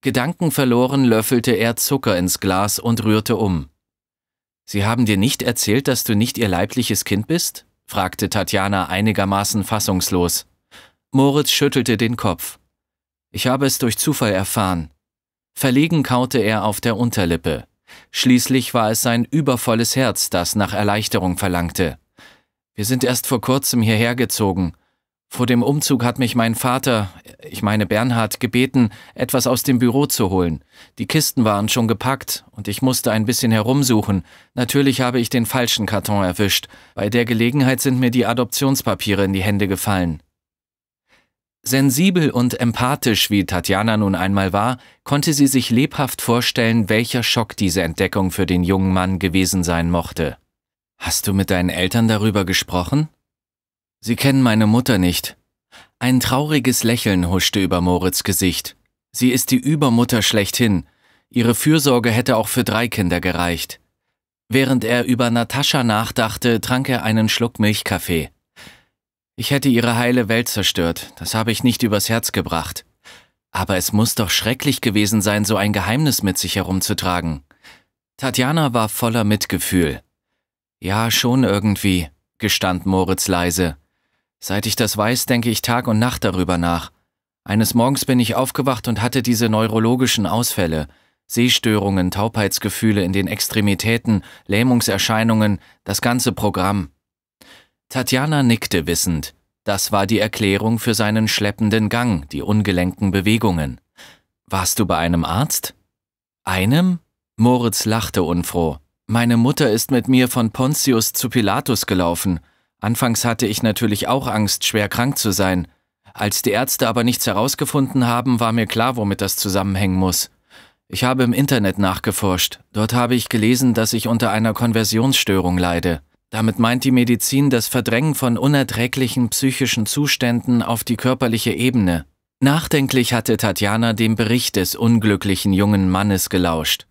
Gedankenverloren löffelte er Zucker ins Glas und rührte um. Sie haben dir nicht erzählt, dass du nicht ihr leibliches Kind bist? fragte Tatjana einigermaßen fassungslos. Moritz schüttelte den Kopf. Ich habe es durch Zufall erfahren. Verlegen kaute er auf der Unterlippe. Schließlich war es sein übervolles Herz, das nach Erleichterung verlangte. Wir sind erst vor kurzem hierher gezogen vor dem Umzug hat mich mein Vater, ich meine Bernhard, gebeten, etwas aus dem Büro zu holen. Die Kisten waren schon gepackt und ich musste ein bisschen herumsuchen. Natürlich habe ich den falschen Karton erwischt. Bei der Gelegenheit sind mir die Adoptionspapiere in die Hände gefallen. Sensibel und empathisch, wie Tatjana nun einmal war, konnte sie sich lebhaft vorstellen, welcher Schock diese Entdeckung für den jungen Mann gewesen sein mochte. Hast du mit deinen Eltern darüber gesprochen? Sie kennen meine Mutter nicht. Ein trauriges Lächeln huschte über Moritz Gesicht. Sie ist die Übermutter schlechthin. Ihre Fürsorge hätte auch für drei Kinder gereicht. Während er über Natascha nachdachte, trank er einen Schluck Milchkaffee. Ich hätte ihre heile Welt zerstört, das habe ich nicht übers Herz gebracht. Aber es muss doch schrecklich gewesen sein, so ein Geheimnis mit sich herumzutragen. Tatjana war voller Mitgefühl. Ja, schon irgendwie, gestand Moritz leise. Seit ich das weiß, denke ich Tag und Nacht darüber nach. Eines Morgens bin ich aufgewacht und hatte diese neurologischen Ausfälle, Sehstörungen, Taubheitsgefühle in den Extremitäten, Lähmungserscheinungen, das ganze Programm. Tatjana nickte wissend. Das war die Erklärung für seinen schleppenden Gang, die ungelenken Bewegungen. Warst du bei einem Arzt? Einem? Moritz lachte unfroh. Meine Mutter ist mit mir von Pontius zu Pilatus gelaufen. Anfangs hatte ich natürlich auch Angst, schwer krank zu sein. Als die Ärzte aber nichts herausgefunden haben, war mir klar, womit das zusammenhängen muss. Ich habe im Internet nachgeforscht. Dort habe ich gelesen, dass ich unter einer Konversionsstörung leide. Damit meint die Medizin das Verdrängen von unerträglichen psychischen Zuständen auf die körperliche Ebene. Nachdenklich hatte Tatjana dem Bericht des unglücklichen jungen Mannes gelauscht.